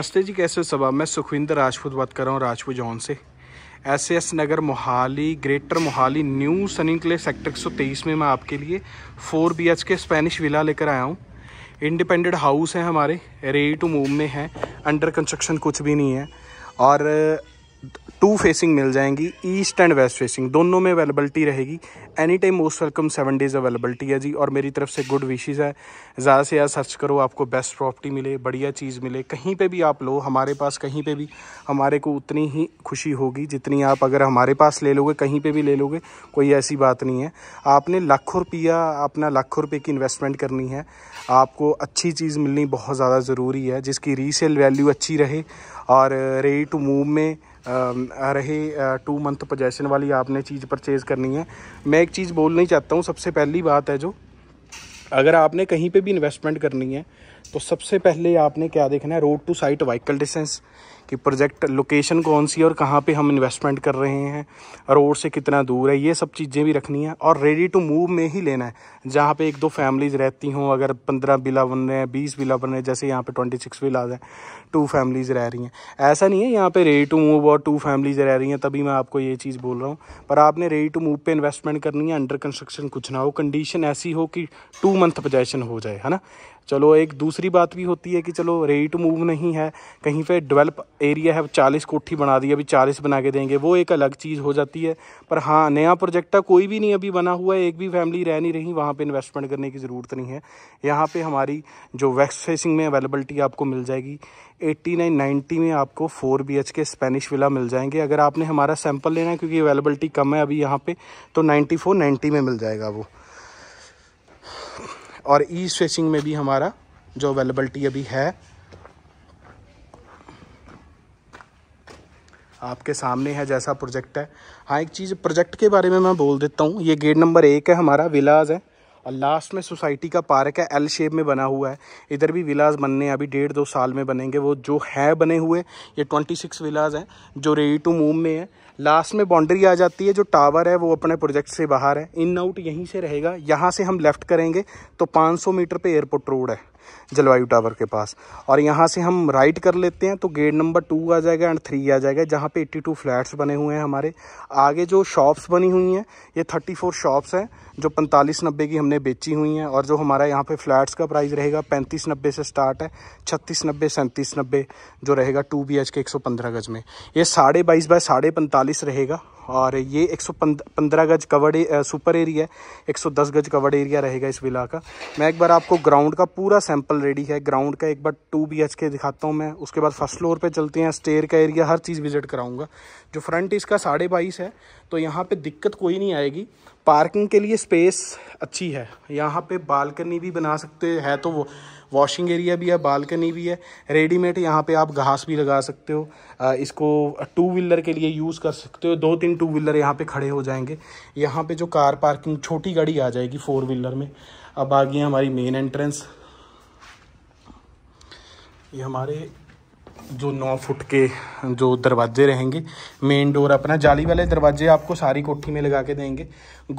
नमस्ते जी कैसे हो सब मैं सुखविंदर राजपूत बात कर रहा हूँ राजपूत जौन से S S Nagar Mohali greater Mohali new सनिंग क्ले सेक्टर 123 में मैं आपके लिए 4 B H K Spanish villa लेकर आया हूँ इंडिपेंडेंट हाउस हैं हमारे रेडी टू मूव में है अंडर कंस्ट्रक्शन कुछ भी नहीं है और टू फेसिंग मिल जाएंगी ईस्ट एंड वेस्ट फेसिंग दोनों में अवेलेबलिटी रहेगी any time most welcome seven days availability है जी और मेरी तरफ से गुड विशेज़ है ज़्यादा से ज़्यादा सर्च करो आपको बेस्ट प्रॉपर्टी मिले बढ़िया चीज़ मिले कहीं पे भी आप लो हमारे पास कहीं पे भी हमारे को उतनी ही खुशी होगी जितनी आप अगर हमारे पास ले लोगे कहीं पर भी ले लोगे कोई ऐसी बात नहीं है आपने लाखों रुपया अपना लाखों रुपये की इन्वेस्टमेंट करनी है आपको अच्छी चीज़ मिलनी बहुत ज़्यादा ज़रूरी है जिसकी रीसेल वैल्यू अच्छी रहे और टू मूव में रहे टू मंथ पोजेसन वाली आपने चीज़ परचेज़ करनी है मैं एक चीज़ बोलनी चाहता हूँ सबसे पहली बात है जो अगर आपने कहीं पे भी इन्वेस्टमेंट करनी है तो सबसे पहले आपने क्या देखना है road to site vehicle distance कि प्रोजेक्ट लोकेशन कौन सी है और कहाँ पे हम इन्वेस्टमेंट कर रहे हैं रोड से कितना दूर है ये सब चीज़ें भी रखनी है और रेडी टू मूव में ही लेना है जहाँ पे एक दो फैमिलीज़ रहती हों अगर पंद्रह बिला बन रहे हैं बीस बिला बन रहे हैं जैसे यहाँ पे ट्वेंटी सिक्स बिलाज हैं टू फैमिलीज़ रह रही हैं ऐसा नहीं है यहाँ पर रेडी टू मूव और टू फैमिलीज़ रह रही हैं तभी मैं आपको ये चीज़ बोल रहा हूँ पर आपने रेडी टू मूव पर इन्वेस्टमेंट करनी है अंडर कंस्ट्रक्शन कुछ ना हो कंडीशन ऐसी हो कि टू मंथ पोजेशन हो जाए है ना चलो एक दूसरी बात भी होती है कि चलो रेट मूव नहीं है कहीं पे डेवलप एरिया है चालीस कोठी बना दी अभी चालीस बना के देंगे वो एक अलग चीज़ हो जाती है पर हाँ नया प्रोजेक्टा कोई भी नहीं अभी बना हुआ है एक भी फैमिली रह नहीं रही वहाँ पर इन्वेस्टमेंट करने की ज़रूरत नहीं है यहाँ पर हमारी जो वेस्ट फेसिंग में अवेलेबलिटी आपको मिल जाएगी एट्टी नाइन नाइन्टी में आपको four B K Spanish villa मिल जाएंगे अगर आपने हमारा सैम्पल लेना है क्योंकि अवेलेबलिटी कम है अभी यहाँ पर तो नाइन्टी फोर नाइन्टी में मिल जाएगा वो और ई स्ट्रेचिंग में भी हमारा जो अवेलेबलिटी अभी है आपके सामने है जैसा प्रोजेक्ट है हाँ एक चीज़ प्रोजेक्ट के बारे में मैं बोल देता हूँ ये गेट नंबर एक है हमारा विलाज है और लास्ट में सोसाइटी का पार्क है एल शेप में बना हुआ है इधर भी विलाज बनने अभी डेढ़ दो साल में बनेंगे वो जो है बने हुए ये ट्वेंटी सिक्स विलाज हैं जो रेडी टू मूव में है लास्ट में बाउंड्री आ जाती है जो टावर है वो अपने प्रोजेक्ट से बाहर है इन आउट यहीं से रहेगा यहाँ से हम लेफ़्ट करेंगे तो 500 मीटर पे एयरपोर्ट रोड है जलवायु टावर के पास और यहाँ से हम राइट कर लेते हैं तो गेट नंबर टू आ जाएगा एंड थ्री आ जाएगा जहाँ पे 82 फ्लैट्स बने हुए हैं हमारे आगे जो शॉप्स बनी हुई हैं ये 34 शॉप्स हैं जो पैंतालीस नब्बे की हमने बेची हुई हैं और जो हमारा यहाँ पे फ्लैट्स का प्राइस रहेगा पैंतीस नब्बे से स्टार्ट है छत्तीस नब्बे सैंतीस नब्बे जो रहेगा टू बी एच के एक गज में ये साढ़े बाईस बाय साढ़े चालीस रहेगा और ये एक पंद्रह गज कवर्ड सुपर एरिया है दस गज कवर्ड एरिया रहेगा इस विला का मैं एक बार आपको ग्राउंड का पूरा सैंपल रेडी है ग्राउंड का एक बार टू बी एच के दिखाता हूँ मैं उसके बाद फर्स्ट फ्लोर पे चलते हैं स्टेयर का एरिया हर चीज़ विजिट कराऊंगा जो फ्रंट इसका साढ़े बाईस है तो यहाँ पर दिक्कत कोई नहीं आएगी पार्किंग के लिए स्पेस अच्छी है यहाँ पर बालकनी भी बना सकते हैं तो वो वॉशिंग एरिया भी है बालकनी भी है रेडीमेड यहाँ पे आप घास भी लगा सकते हो इसको टू व्हीलर के लिए यूज़ कर सकते हो दो तीन टू व्हीलर यहाँ पे खड़े हो जाएंगे यहाँ पे जो कार पार्किंग छोटी गाड़ी आ जाएगी फोर व्हीलर में अब आ गई हमारी मेन एंट्रेंस ये हमारे जो नौ फुट के जो दरवाजे रहेंगे मेन डोर अपना जाली वाले दरवाजे आपको सारी कोठी में लगा के देंगे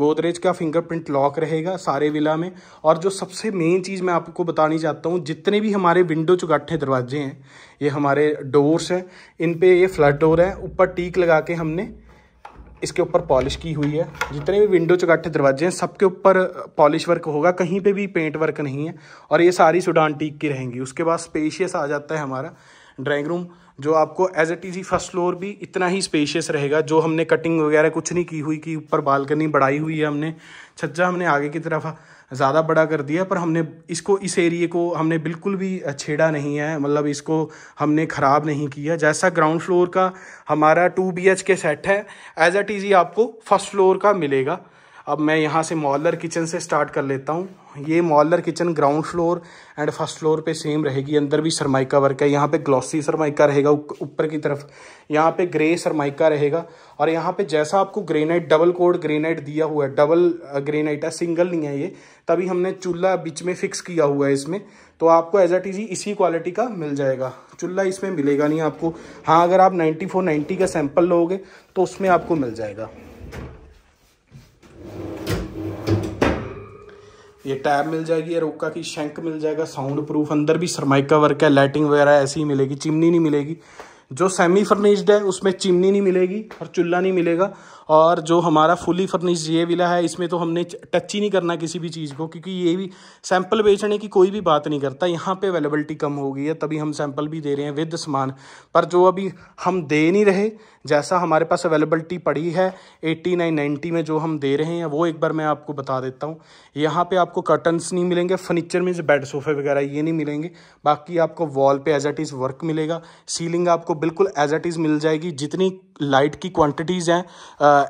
गोदरेज का फिंगरप्रिंट लॉक रहेगा सारे विला में और जो सबसे मेन चीज़ मैं आपको बतानी चाहता हूँ जितने भी हमारे विंडो चुगाठे दरवाजे हैं ये हमारे डोर्स हैं इन पर ये फ्लड डोर है ऊपर टीक लगा के हमने इसके ऊपर पॉलिश की हुई है जितने भी विंडो चौगाठे दरवाजे हैं सबके ऊपर पॉलिश वर्क होगा कहीं पे भी पेंट वर्क नहीं है और ये सारी सुडान टीक की रहेंगी उसके बाद स्पेशियस आ जाता है हमारा ड्राइंग रूम जो आपको एज इट इज़ ही फर्स्ट फ्लोर भी इतना ही स्पेशियस रहेगा जो हमने कटिंग वगैरह कुछ नहीं की हुई कि ऊपर बालकनी बढ़ाई हुई है हमने छज्जा हमने आगे की तरफ ज़्यादा बड़ा कर दिया पर हमने इसको इस एरिए को हमने बिल्कुल भी छेड़ा नहीं है मतलब इसको हमने ख़राब नहीं किया जैसा ग्राउंड फ्लोर का हमारा टू बी के सेट है एज एट ईजी आपको फर्स्ट फ्लोर का मिलेगा अब मैं यहाँ से मॉलर किचन से स्टार्ट कर लेता हूँ ये modular kitchen ground floor and first floor पे सेम रहेगी अंदर भी सरमाइका वर्क है यहाँ पे ग्लॉसी सरमाइका रहेगा ऊपर की तरफ यहाँ पे ग्रे सरमाइका रहेगा और यहाँ पे जैसा आपको ग्रेनाइट डबल कोड ग्रेनाइट दिया हुआ है डबल ग्रेनाइट है सिंगल नहीं है ये तभी हमने चूल्हा बीच में फिक्स किया हुआ है इसमें तो आपको एज एट इजी इसी क्वालिटी का मिल जाएगा चूल्हा इसमें मिलेगा नहीं आपको हाँ अगर आप नाइन्टी का सैंपल लोगे तो उसमें आपको मिल जाएगा ये टैब मिल जाएगी रोका की शेंक मिल जाएगा साउंड प्रूफ अंदर भी सरमाइका वर्क है लाइटिंग वगैरह ऐसी ही मिलेगी चिमनी नहीं मिलेगी जो सेमी फर्निश्ड है उसमें चिमनी नहीं मिलेगी और चूल्हा नहीं मिलेगा और जो हमारा फुली फर्निश्ड ये विला है इसमें तो हमने टच ही नहीं करना किसी भी चीज़ को क्योंकि ये भी सैंपल बेचने की कोई भी बात नहीं करता यहाँ पे अवेलेबलिटी कम हो गई है तभी हम सैंपल भी दे रहे हैं विद सामान पर जो अभी हम दे नहीं रहे जैसा हमारे पास अवेलेबलिटी पड़ी है एट्टी नाइन नाइन्टी में जो हम दे रहे हैं वो एक बार मैं आपको बता देता हूँ यहाँ पे आपको कर्टन्स नहीं मिलेंगे फर्नीचर में बेड सोफे वगैरह ये नहीं मिलेंगे बाकी आपको वॉल पे एज एट इज़ वर्क मिलेगा सीलिंग आपको बिल्कुल एज एट इज़ मिल जाएगी जितनी लाइट की क्वांटिटीज़ हैं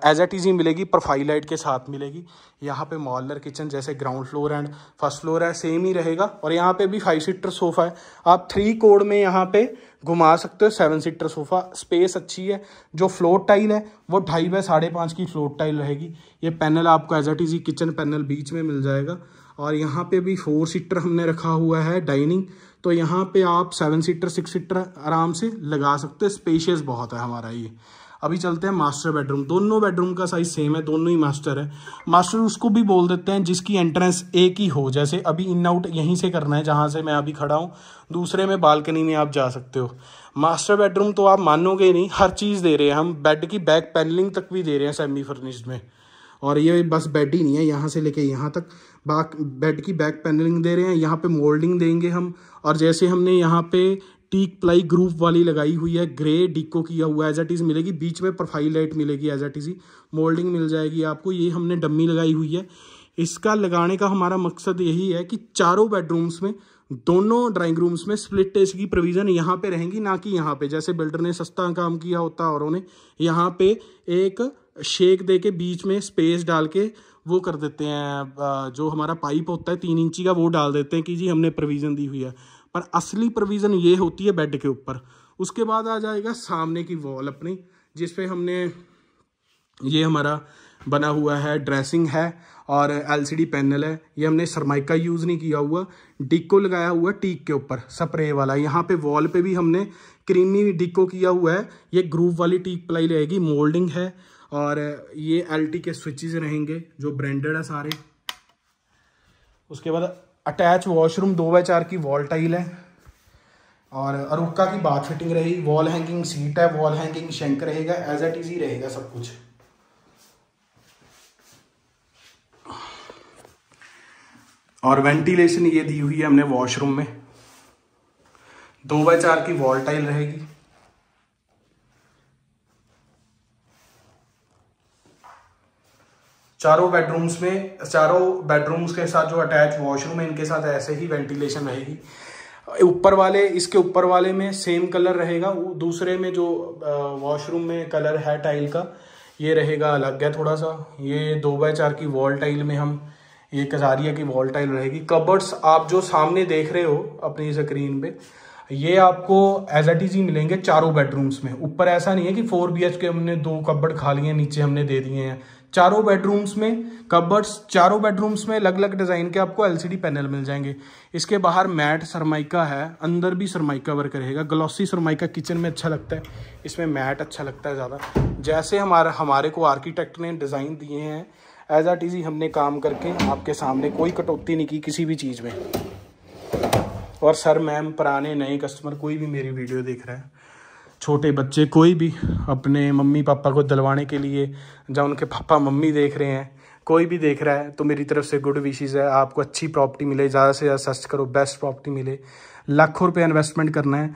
एज एट इज़ी मिलेगी प्रोफाइल लाइट के साथ मिलेगी यहाँ पे मॉलर किचन जैसे ground floor and first floor है सेम ही रहेगा और यहाँ पे भी फाइव सीटर सोफ़ा है आप थ्री कोड में यहाँ पे घुमा सकते हो सेवन सीटर सोफ़ा स्पेस अच्छी है जो फ्लोर टाइल है वो ढाई बाय साढ़े पाँच की फ्लोर टाइल रहेगी ये पैनल आपको as it is kitchen panel बीच में मिल जाएगा और यहाँ पे भी फोर सीटर हमने रखा हुआ है डाइनिंग तो यहाँ पे आप सेवन सीटर सिक्स सीटर आराम से लगा सकते हो स्पेशियस बहुत है हमारा ये अभी चलते हैं मास्टर बेडरूम दोनों बेडरूम का साइज सेम है दोनों ही मास्टर है मास्टर उसको भी बोल देते हैं जिसकी एंट्रेंस एक ही हो जैसे अभी इन आउट यहीं से करना है जहाँ से मैं अभी खड़ा हूँ दूसरे में बालकनी में आप जा सकते हो मास्टर बेडरूम तो आप मानोगे नहीं हर चीज़ दे रहे हैं हम बेड की बैक पैनलिंग तक भी दे रहे हैं सेमी फर्निश्ड में और ये बस बेड ही नहीं है यहाँ से लेके यहाँ तक बाक बेड की बैक पैनलिंग दे रहे हैं यहाँ पे मोल्डिंग देंगे हम और जैसे हमने यहाँ पे टीक प्लाई ग्रुप वाली लगाई हुई है ग्रे डिको किया हुआ एज एट इज़ मिलेगी बीच में प्रोफाइल लाइट मिलेगी एज एट इज़ मोल्डिंग मिल जाएगी आपको ये हमने डम्मी लगाई हुई है इसका लगाने का हमारा मकसद यही है कि चारों बेडरूम्स में दोनों ड्राइंग रूम्स में स्प्लिट टेस्ट की प्रोविज़न यहाँ पे रहेंगी ना कि यहाँ पे जैसे बिल्डर ने सस्ता काम किया होता और उन्हें यहाँ पे एक शेक दे के बीच में स्पेस डाल के वो कर देते हैं जो हमारा पाइप होता है तीन इंची का वो डाल देते हैं कि जी हमने प्रोविज़न दी हुई है पर असली प्रोविज़न ये होती है बेड के ऊपर उसके बाद आ जाएगा सामने की वॉल अपनी जिस पे हमने ये हमारा बना हुआ है ड्रेसिंग है और एलसीडी पैनल है ये हमने सरमाइका यूज़ नहीं किया हुआ डिको लगाया हुआ टीक के ऊपर स्प्रे वाला यहाँ पे वॉल पे भी हमने क्रीमी डिको किया हुआ है ये ग्रूव वाली टीक प्लाई रहेगी मोल्डिंग है और ये एल के स्विचेस रहेंगे जो ब्रांडेड है सारे उसके बाद अटैच वॉशरूम दो बाय चार की वॉल टाइल है और अरुक्का की बाथ फिटिंग रही वॉल हैंगिंग सीट है वॉल हैंगिंग शेंक रहेगा एज एट इज ही रहेगा सब कुछ और वेंटिलेशन ये दी हुई है हमने वॉशरूम में दो बाय चार की वॉल टाइल रहेगी चारों बेडरूम्स में चारों बेडरूम्स के साथ जो अटैच वॉशरूम है इनके साथ ऐसे ही वेंटिलेशन रहेगी ऊपर वाले इसके ऊपर वाले में सेम कलर रहेगा दूसरे में जो वॉशरूम में कलर है टाइल का ये रहेगा अलग है थोड़ा सा ये दो बाय चार की वॉल टाइल में हम ये कजारिया की वॉल टाइल रहेगी कबर्ड्स आप जो सामने देख रहे हो अपनी स्क्रीन पे ये आपको एज एट इज ही मिलेंगे चारों बेडरूम्स में ऊपर ऐसा नहीं है कि फोर बी के हमने दो कबर्ड खा लिए नीचे हमने दे दिए हैं चारों बेडरूम्स में कबर्ड्स चारों बेडरूम्स में अलग अलग डिज़ाइन के आपको एलसीडी पैनल मिल जाएंगे इसके बाहर मैट सरमाइका है अंदर भी सरमाइका वर्क रहेगा ग्लॉसी सरमाइका किचन में अच्छा लगता है इसमें मैट अच्छा लगता है ज़्यादा जैसे हमारा हमारे को आर्किटेक्ट ने डिज़ाइन दिए हैं एज आट इज़ी हमने काम करके आपके सामने कोई कटौती नहीं की किसी भी चीज़ में और सर मैम पुराने नए कस्टमर कोई भी मेरी वीडियो देख रहा है छोटे बच्चे कोई भी अपने मम्मी पापा को दिलवाने के लिए जब उनके पापा मम्मी देख रहे हैं कोई भी देख रहा है तो मेरी तरफ से गुड विशेज़ है आपको अच्छी प्रॉपर्टी मिले ज़्यादा से ज़्यादा सर्च करो बेस्ट प्रॉपर्टी मिले लाखों रुपये इन्वेस्टमेंट करना है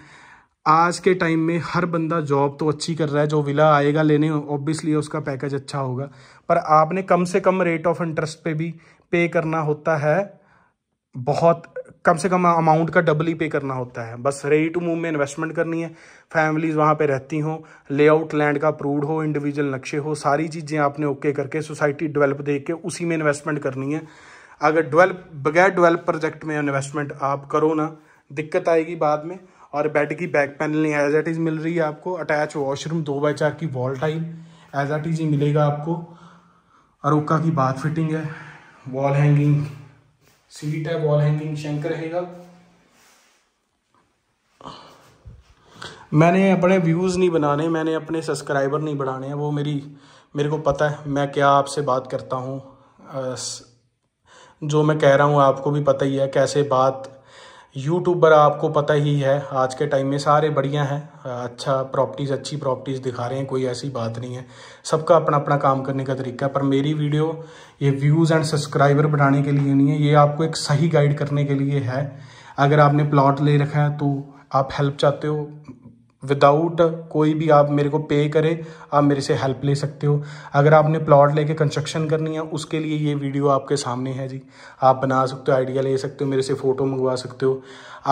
आज के टाइम में हर बंदा जॉब तो अच्छी कर रहा है जो विला आएगा लेने ऑब्वियसली उसका पैकेज अच्छा होगा पर आपने कम से कम रेट ऑफ इंटरेस्ट पे भी पे करना होता है बहुत कम से कम अमाउंट का डबल ही पे करना होता है बस रेडी टू मूव में इन्वेस्टमेंट करनी है फैमिलीज़ वहाँ पे रहती हों लेआउट लैंड का अप्रूव हो इंडिविजुअल नक्शे हो सारी चीज़ें आपने ओके करके सोसाइटी डेवलप देख के उसी में इन्वेस्टमेंट करनी है अगर डेवलप बगैर डेवलप प्रोजेक्ट में इन्वेस्टमेंट आप करो ना दिक्कत आएगी बाद में और बेड की back panel as it is मिल रही है आपको अटैच वॉशरूम दो बाई चार की wall type as it is ही मिलेगा आपको अरोका की बाथ फिटिंग है वॉल हैंगिंग सीढ़ी टाइप वॉल हैंगिंग शैंक रहेगा मैंने अपने व्यूज़ नहीं बनाने मैंने अपने सब्सक्राइबर नहीं बढ़ाने हैं वो मेरी मेरे को पता है मैं क्या आपसे बात करता हूँ जो मैं कह रहा हूँ आपको भी पता ही है कैसे बात यूट्यूबर आपको पता ही है आज के टाइम में सारे बढ़िया हैं अच्छा प्रॉपर्टीज़ अच्छी प्रॉपर्टीज़ दिखा रहे हैं कोई ऐसी बात नहीं है सबका अपना अपना काम करने का तरीका है पर मेरी वीडियो ये व्यूज़ एंड सब्सक्राइबर बढ़ाने के लिए नहीं है ये आपको एक सही गाइड करने के लिए है अगर आपने प्लॉट ले रखा है तो आप हेल्प चाहते हो विदाउट कोई भी आप मेरे को पे करें आप मेरे से हेल्प ले सकते हो अगर आपने प्लॉट लेके कंस्ट्रक्शन करनी है उसके लिए ये वीडियो आपके सामने है जी आप बना सकते हो आइडिया ले सकते हो मेरे से फ़ोटो मंगवा सकते हो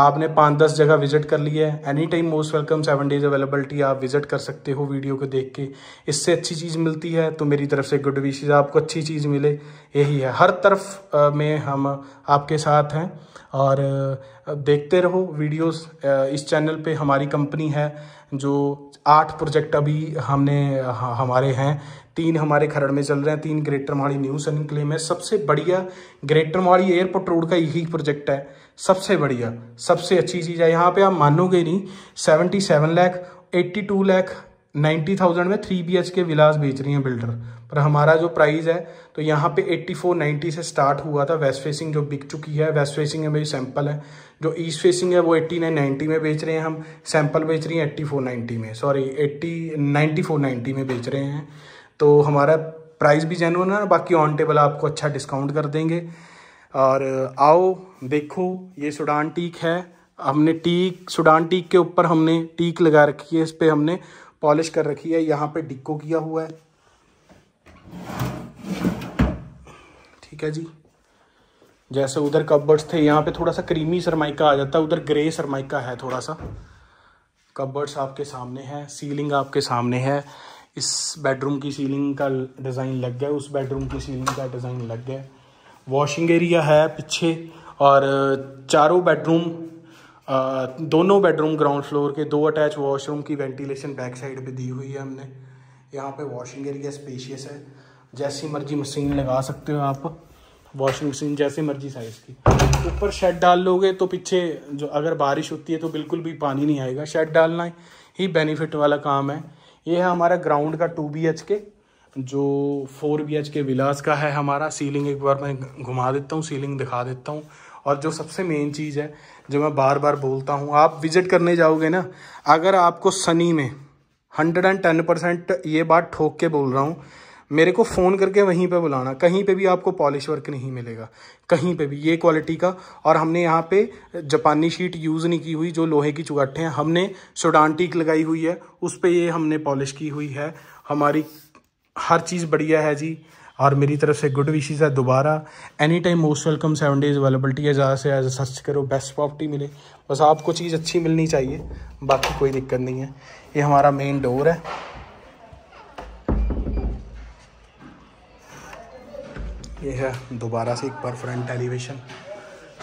आपने पाँच दस जगह विजिट कर ली है any time most welcome seven days availability आप विजिट कर सकते हो वीडियो को देख के इससे अच्छी चीज़ मिलती है तो मेरी तरफ से गुड विशेज़ आपको अच्छी चीज़ मिले यही है हर तरफ में हम आपके साथ हैं और देखते रहो वीडियोस इस चैनल पे हमारी कंपनी है जो आठ प्रोजेक्ट अभी हमने हमारे हैं तीन हमारे खरड़ में चल रहे हैं तीन greater Mohali new enclave है सबसे बढ़िया ग्रेटर मोहाली एयरपोर्ट रोड का यही प्रोजेक्ट है सबसे बढ़िया सबसे अच्छी चीज़ है यहाँ पे आप मानोगे नहीं seventy seven lakh eighty two lakh ninety thousand में three B H K villas बेच रही हैं बिल्डर पर हमारा जो प्राइस है तो यहाँ पे एट्टी फोर नाइन्टी से स्टार्ट हुआ था वेस्ट फेसिंग जो बिक चुकी है वेस्ट फेसिंग में भी सैंपल है जो ईस्ट फेसिंग है वो एट्टी नाइन नाइन्टी में बेच रहे हैं हम सैंपल बेच रही हैं एट्टी फोर नाइन्टी में sorry eighty ninety four ninety में बेच रहे हैं तो हमारा प्राइस भी जेनुअन है बाकी ऑन टेबल आपको अच्छा डिस्काउंट कर देंगे और आओ देखो ये सुडान टीक है हमने टीक सुडान टीक के ऊपर हमने टीक लगा रखी है इस पर हमने पॉलिश कर रखी है यहाँ पे डिक्को किया हुआ है ठीक है जी जैसे उधर कब्बर्ड्स थे यहाँ पे थोड़ा सा क्रीमी सरमाइका आ जाता है उधर ग्रे सरमाइका है थोड़ा सा कब्बर्ड्स आपके सामने है सीलिंग आपके सामने है इस बेडरूम की सीलिंग का डिज़ाइन लग गया उस बेडरूम की सीलिंग का डिज़ाइन लग गया वॉशिंग एरिया है पीछे और चारों बेडरूम दोनों बेडरूम ग्राउंड फ्लोर के दो अटैच वॉशरूम की वेंटिलेशन बैक साइड पे दी हुई है हमने यहाँ पे वॉशिंग एरिया स्पेशियस है जैसी मर्जी मशीन लगा सकते हो आप वॉशिंग मशीन जैसे मर्जी साइज़ की ऊपर शेड डाल लोगे तो पीछे जो अगर बारिश होती है तो बिल्कुल भी पानी नहीं आएगा शेड डालना ही बेनिफिट वाला काम है ये है हमारा ग्राउंड का टू बी एच के जो फोर बी एच के विलास का है हमारा सीलिंग एक बार मैं घुमा देता हूँ सीलिंग दिखा देता हूँ और जो सबसे मेन चीज़ है जो मैं बार बार बोलता हूँ आप विजिट करने जाओगे ना अगर आपको सनी में हंड्रेड एंड टेन परसेंट ये बात ठोक के बोल रहा हूँ मेरे को फ़ोन करके वहीं पे बुलाना कहीं पे भी आपको पॉलिश वर्क नहीं मिलेगा कहीं पे भी ये क्वालिटी का और हमने यहाँ पे जापानी शीट यूज़ नहीं की हुई जो लोहे की चुगाठे हैं हमने टीक लगाई हुई है उस पर ये हमने पॉलिश की हुई है हमारी हर चीज़ बढ़िया है जी और मेरी तरफ से गुड विशेज़ है दोबारा any time most welcome seven days availability है ज़्यादा से ज़्यादा सर्च करो बेस्ट प्रॉपर्टी मिले बस आपको चीज़ अच्छी मिलनी चाहिए बाकी कोई दिक्कत नहीं है ये हमारा मेन डोर है ये है दोबारा से एक बार फ्रंट एलिवेशन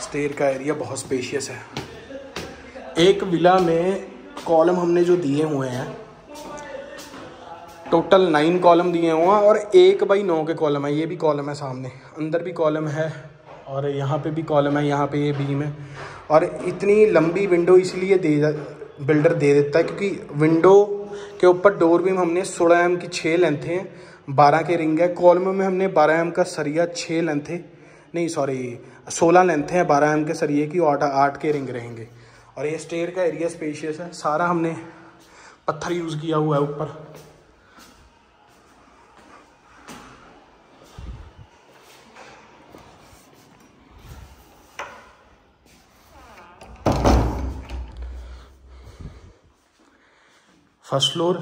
स्टेयर का एरिया बहुत स्पेशियस है एक विला में कॉलम हमने जो दिए हुए हैं टोटल नाइन कॉलम दिए हुए हैं और एक बाई नौ के कॉलम है ये भी कॉलम है सामने अंदर भी कॉलम है और यहाँ पे भी कॉलम है यहाँ पे ये बीम है और इतनी लंबी विंडो इसलिए दे बिल्डर दे देता है क्योंकि विंडो के ऊपर डोर बीम हमने सोलह एम की छः लेंथे हैं बारह के रिंग है कॉलम में हमने बारह एम का सरिया छः लेंथे नहीं सॉरी सोलह लेंथ हैं बारह एम के सरिये की और आठ के रिंग रहेंगे और ये स्टेयर का एरिया स्पेशियस है सारा हमने पत्थर यूज़ किया हुआ है ऊपर फर्स्ट फ्लोर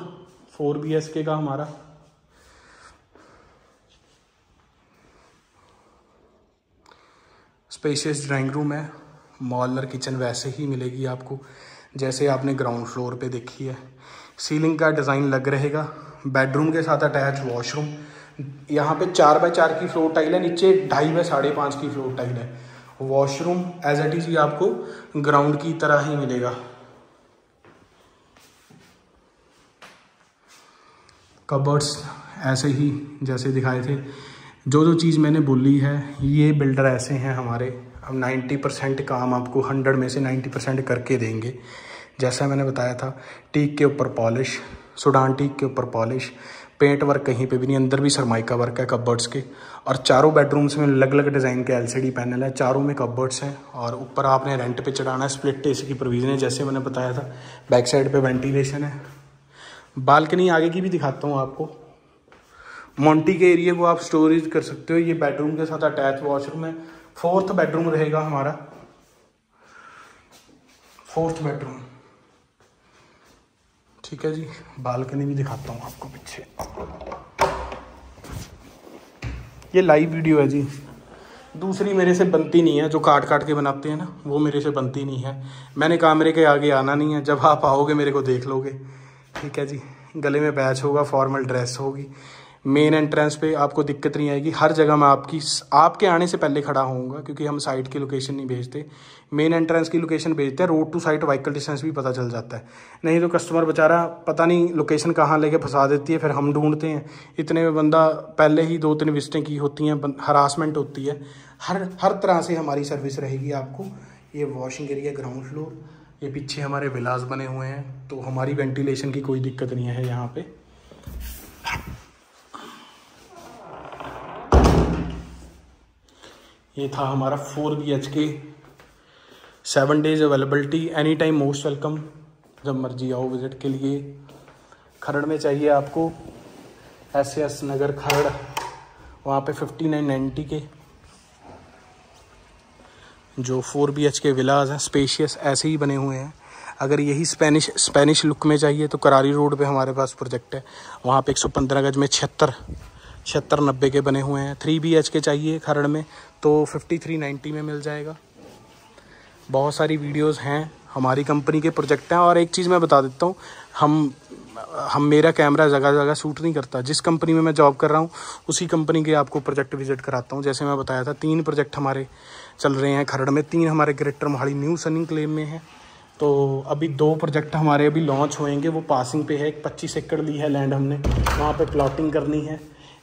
फोर बी का हमारा स्पेशियस ड्राइंग रूम है मॉलर किचन वैसे ही मिलेगी आपको जैसे आपने ग्राउंड फ्लोर पे देखी है सीलिंग का डिज़ाइन लग रहेगा बेडरूम के साथ अटैच वॉशरूम यहाँ पे चार बाय चार की फ्लोर टाइल है नीचे ढाई बाय साढ़े पाँच की फ्लोर टाइल है वॉशरूम एज एट इज आपको ग्राउंड की तरह ही मिलेगा कबर्ड्स ऐसे ही जैसे दिखाए थे जो जो चीज़ मैंने बोली है ये बिल्डर ऐसे हैं हमारे हम नाइन्टी परसेंट काम आपको हंड्रेड में से नाइन्टी परसेंट करके देंगे जैसा मैंने बताया था टीक के ऊपर पॉलिश सुडान टीक के ऊपर पॉलिश पेंट वर्क कहीं पे भी नहीं अंदर भी सरमाइका वर्क है कबर्ड्स के और चारों बेडरूम्स में अलग अलग डिज़ाइन के एलसीडी पैनल है चारों में कब्बर्ड्स हैं और ऊपर आपने रेंट पे चढ़ाना है स्प्लिट ए की प्रोविज़न है जैसे मैंने बताया था बैक साइड पे वेंटिलेशन है बालकनी आगे की भी दिखाता हूँ आपको मोंटी के एरिए को आप स्टोरेज कर सकते हो ये बेडरूम के साथ अटैच वॉशरूम है फोर्थ बेडरूम रहेगा हमारा फोर्थ बेडरूम ठीक है जी बालकनी भी दिखाता हूँ आपको पीछे ये लाइव वीडियो है जी दूसरी मेरे से बनती नहीं है जो काट काट के बनाते हैं ना वो मेरे से बनती नहीं है मैंने कैमरे के आगे आना नहीं है जब आप आओगे मेरे को देख लोगे ठीक है जी गले में बैच होगा फॉर्मल ड्रेस होगी मेन एंट्रेंस पे आपको दिक्कत नहीं आएगी हर जगह मैं आपकी आपके आने से पहले खड़ा होऊंगा क्योंकि हम साइट की लोकेशन नहीं भेजते मेन एंट्रेंस की लोकेशन भेजते हैं road to site vehicle distance भी पता चल जाता है नहीं तो कस्टमर बेचारा पता नहीं लोकेशन कहाँ लेके फंसा देती है फिर हम ढूंढते हैं इतने में बंदा पहले ही दो तीन विजिटें की होती हैं हरासमेंट होती है हर हर तरह से हमारी सर्विस रहेगी आपको ये वॉशिंग एरिया ग्राउंड फ्लोर ये पीछे हमारे विलास बने हुए हैं तो हमारी वेंटिलेशन की कोई दिक्कत नहीं है यहाँ पर ये था हमारा four B H K seven days availability any time most welcome जब मर्जी आओ विज़िट के लिए खरड़ में चाहिए आपको एस एस नगर खरड़ वहाँ पे फिफ्टी नाइन नाइन्टी के जो four B H K villas हैं स्पेशियस ऐसे ही बने हुए हैं अगर यही स्पेनिश स्पेनिश लुक में चाहिए तो करारी रोड पे हमारे पास प्रोजेक्ट है वहाँ पे 115 गज में छिहत्तर छिहत्तर नब्बे के बने हुए हैं थ्री बी एच के चाहिए खरड़ में तो फिफ्टी थ्री नाइन्टी में मिल जाएगा बहुत सारी वीडियोस हैं हमारी कंपनी के प्रोजेक्ट हैं और एक चीज़ मैं बता देता हूँ हम हम मेरा कैमरा जगह जगह शूट नहीं करता जिस कंपनी में मैं जॉब कर रहा हूँ उसी कंपनी के आपको प्रोजेक्ट विजिट कराता हूँ जैसे मैं बताया था तीन प्रोजेक्ट हमारे चल रहे हैं खरड़ में तीन हमारे ग्रेटर मोहाली न्यू सनिंग क्लेम में हैं तो अभी दो प्रोजेक्ट हमारे अभी लॉन्च होएंगे वो पासिंग पे है एक पच्चीस एकड़ ली है लैंड हमने वहाँ पे प्लॉटिंग करनी है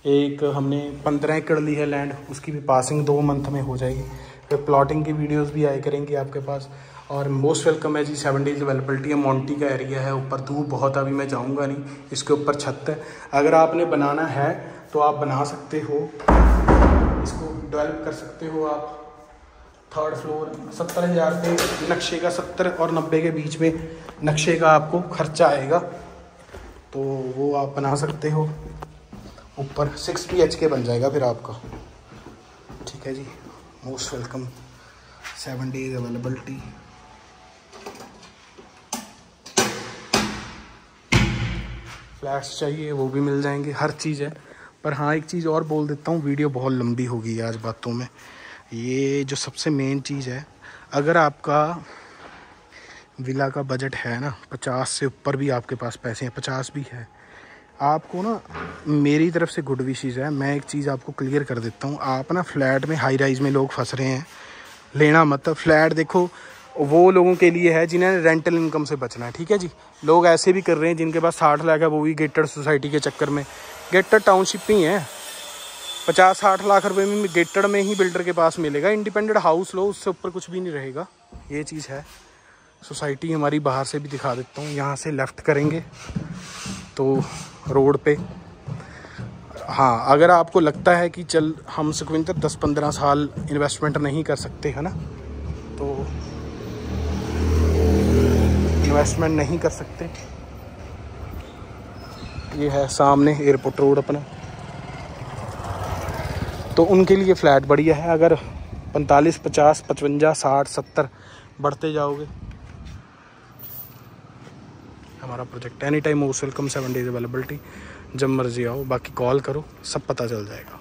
एक हमने पंद्रह एकड़ ली है लैंड उसकी भी पासिंग दो मंथ में हो जाएगी फिर प्लॉटिंग की वीडियोस भी आए करेंगे आपके पास और मोस्ट वेलकम है जी सेवन डेज अवेलेबिलिटी है मोन्टी का एरिया है ऊपर धूप बहुत अभी मैं जाऊंगा नहीं इसके ऊपर छत है अगर आपने बनाना है तो आप बना सकते हो इसको डेवलप कर सकते हो आप थर्ड फ्लोर सत्तर हज़ार के नक्शे का सत्तर और नब्बे के बीच में नक्शे का आपको खर्चा आएगा तो वो आप बना सकते हो ऊपर सिक्स बी एच के बन जाएगा फिर आपका ठीक है जी most welcome seven days availability flats चाहिए वो भी मिल जाएंगे हर चीज़ है पर हाँ एक चीज़ और बोल देता हूँ वीडियो बहुत लंबी होगी आज बातों में ये जो सबसे मेन चीज़ है अगर आपका विला का बजट है ना पचास से ऊपर भी आपके पास पैसे हैं पचास भी है आपको ना मेरी तरफ से गुड विशेज़ है मैं एक चीज़ आपको क्लियर कर देता हूँ आप ना फ्लैट में हाई राइज में लोग फंस रहे हैं लेना मतलब फ्लैट देखो वो लोगों के लिए है जिन्हें रेंटल इनकम से बचना है ठीक है जी लोग ऐसे भी कर रहे हैं जिनके पास साठ लाख है वो भी गेटर सोसाइटी के चक्कर में गेटर टाउनशिप ही है पचास साठ लाख रुपए में गेटड में ही बिल्डर के पास मिलेगा इंडिपेंडेंट हाउस लो उससे ऊपर कुछ भी नहीं रहेगा ये चीज़ है सोसाइटी हमारी बाहर से भी दिखा देता हूँ यहाँ से लेफ़्ट करेंगे तो रोड पे हाँ अगर आपको लगता है कि चल हम सुखविंदर दस पंद्रह साल इन्वेस्टमेंट नहीं कर सकते है ना तो इन्वेस्टमेंट नहीं कर सकते ये है सामने एयरपोर्ट रोड अपना तो उनके लिए फ़्लैट बढ़िया है अगर पैंतालीस पचास पचवंजा साठ सत्तर बढ़ते जाओगे हमारा प्रोजेक्ट एनी टाइम उस वेलकम सेवन डेज अवेलेबिलिटी जब मर्जी आओ बाकी कॉल करो सब पता चल जाएगा